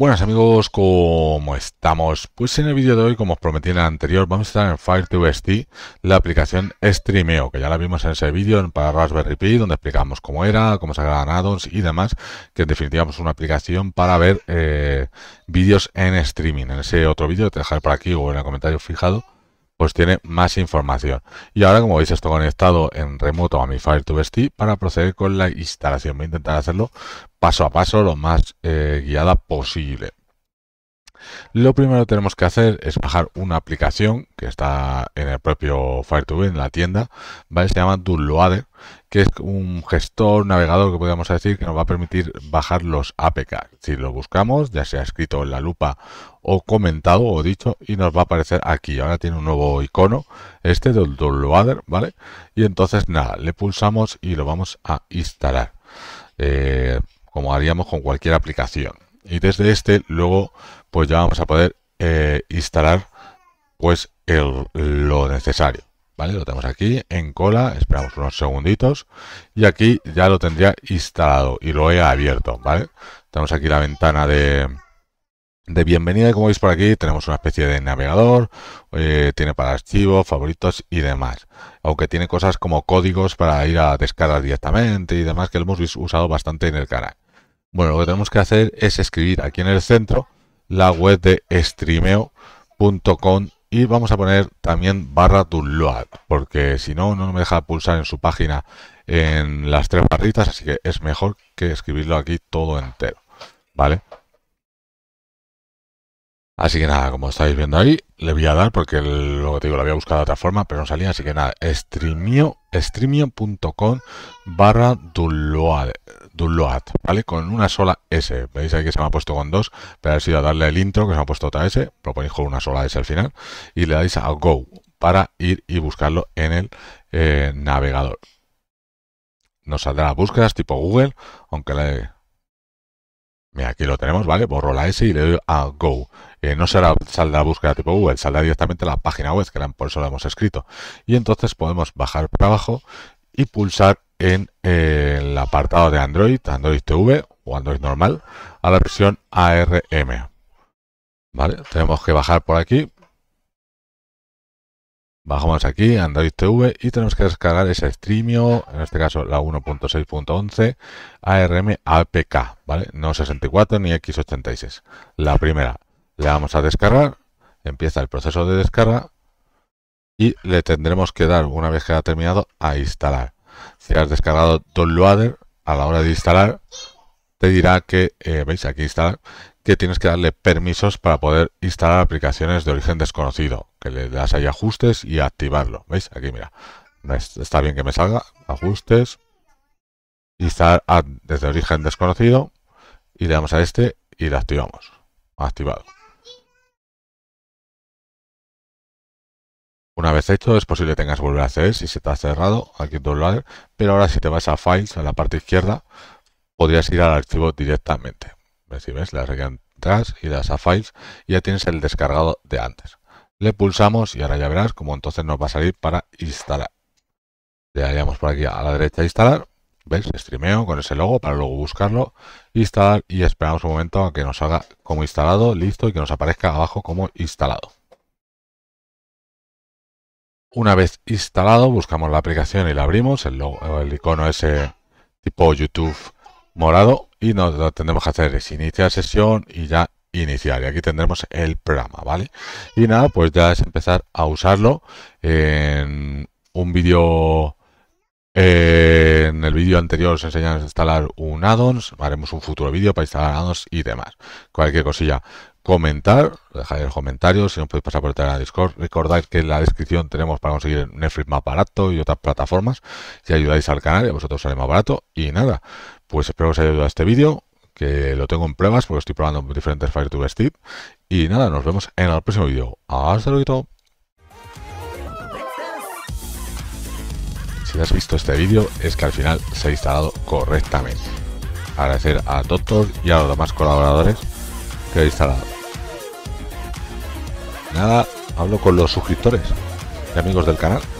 Buenas amigos, ¿cómo estamos? Pues en el vídeo de hoy, como os prometí en el anterior, vamos a estar en Fire 2 ST, la aplicación Streameo, que ya la vimos en ese vídeo para Raspberry Pi, donde explicamos cómo era, cómo se agregan addons y demás, que en definitiva es pues, una aplicación para ver eh, vídeos en streaming. En ese otro vídeo te dejaré por aquí o en el comentario fijado, pues tiene más información. Y ahora, como veis, estoy conectado en remoto a mi FireTube Vesti para proceder con la instalación. Voy a intentar hacerlo paso a paso, lo más eh, guiada posible. Lo primero que tenemos que hacer es bajar una aplicación que está en el propio FireTube, en la tienda, ¿vale? Se llama Downloader, que es un gestor, navegador que podríamos decir que nos va a permitir bajar los APK. Si lo buscamos, ya sea escrito en la lupa o comentado o dicho, y nos va a aparecer aquí. Ahora tiene un nuevo icono, este del Downloader, ¿vale? Y entonces nada, le pulsamos y lo vamos a instalar. Eh, como haríamos con cualquier aplicación. Y desde este luego pues ya vamos a poder eh, instalar pues lo necesario. ¿Vale? Lo tenemos aquí en cola, esperamos unos segunditos y aquí ya lo tendría instalado y lo he abierto, ¿vale? Tenemos aquí la ventana de, bienvenida como veis por aquí tenemos una especie de navegador, eh, tiene para archivos, favoritos y demás. Aunque tiene cosas como códigos para ir a descargar directamente y demás que lo hemos usado bastante en el canal. Bueno, lo que tenemos que hacer es escribir aquí en el centro la web de streameo.com y vamos a poner también barra download porque si no, no me deja pulsar en su página en las tres barritas, así que es mejor que escribirlo aquí todo entero, ¿vale? Así que nada, como estáis viendo ahí, le voy a dar porque lo que digo, lo había buscado de otra forma, pero no salía, así que nada, streameo streamio.com barra Dulload ¿vale? Con una sola S. Veis que se me ha puesto con dos, pero ha sido darle el intro, que se me ha puesto otra S, lo ponéis con una sola S al final, y le dais a Go para ir y buscarlo en el eh, navegador. Nos saldrá búsquedas tipo Google, aunque le, aquí lo tenemos, ¿vale? Borro la S y le doy a Go. Eh, no será salda búsqueda tipo Google, saldrá directamente la página web, que por eso la hemos escrito. Y entonces podemos bajar para abajo y pulsar en eh, el apartado de Android, Android TV o Android normal, a la versión ARM. ¿Vale? Tenemos que bajar por aquí, Bajamos aquí, Android TV, y tenemos que descargar ese Streamio, en este caso la 1.6.11, ARM APK, ¿vale? No 64 ni X86. La primera, le vamos a descargar, empieza el proceso de descarga, y le tendremos que dar, una vez que ha terminado, a instalar. Si has descargado Downloader, a la hora de instalar, te dirá que, eh, veis aquí instalar, que tienes que darle permisos para poder instalar aplicaciones de origen desconocido que le das ahí ajustes y activarlo. ¿Veis? Aquí mira, está bien que me salga, ajustes, y está desde origen desconocido, y le damos a este y le activamos. Activado. Una vez hecho, es posible que tengas que volver a hacer si se te ha cerrado aquí lugar pero ahora si te vas a Files, a la parte izquierda, podrías ir al archivo directamente. Si ves, le das atrás y das a Files y ya tienes el descargado de antes. Le pulsamos y ahora ya verás cómo entonces nos va a salir para instalar. Le daríamos por aquí a la derecha instalar. ¿Ves? Streameo con ese logo para luego buscarlo, instalar y esperamos un momento a que nos haga como instalado, listo y que nos aparezca abajo como instalado. Una vez instalado, buscamos la aplicación y la abrimos, el, el icono ese tipo YouTube morado y nos lo tendremos que hacer es iniciar sesión y ya iniciar. Y aquí tendremos el programa, ¿vale? Y nada, pues ya es empezar a usarlo en un vídeo... en el vídeo anterior os enseñan a instalar un addons, haremos un futuro vídeo para instalar addons y demás. Cualquier cosilla, comentar, dejar el comentario si no podéis pasar por el a Discord. Recordad que en la descripción tenemos para conseguir Netflix más barato y otras plataformas. Si ayudáis al canal, a vosotros sale más barato. Y nada, pues espero que os haya ayudado este vídeo que lo tengo en pruebas porque estoy probando diferentes Fire to Steep. Y nada, nos vemos en el próximo vídeo. Hasta luego. Si has visto este vídeo es que al final se ha instalado correctamente. Agradecer a Doctor y a los demás colaboradores que he instalado. Nada, hablo con los suscriptores y amigos del canal.